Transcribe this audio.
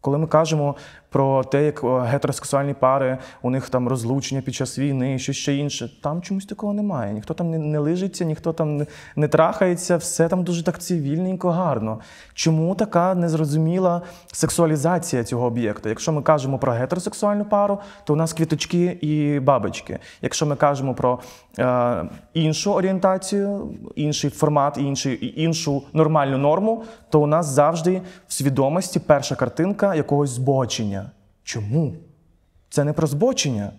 Коли ми кажемо про те, як е, гетеросексуальні пари, у них там розлучення під час війни, що ще інше, там чомусь такого немає. Ніхто там не, не лижиться, ніхто там не, не трахається, все там дуже так цивільненько, гарно. Чому така незрозуміла сексуалізація цього об'єкту? Якщо ми кажемо про гетеросексуальну пару, то у нас квіточки і бабочки. Якщо ми кажемо про е, іншу орієнтацію, інший формат, інший, іншу нормальну норму, то у нас завжди в свідомості перша картинка якогось збочення. Чому? Це не про збочення,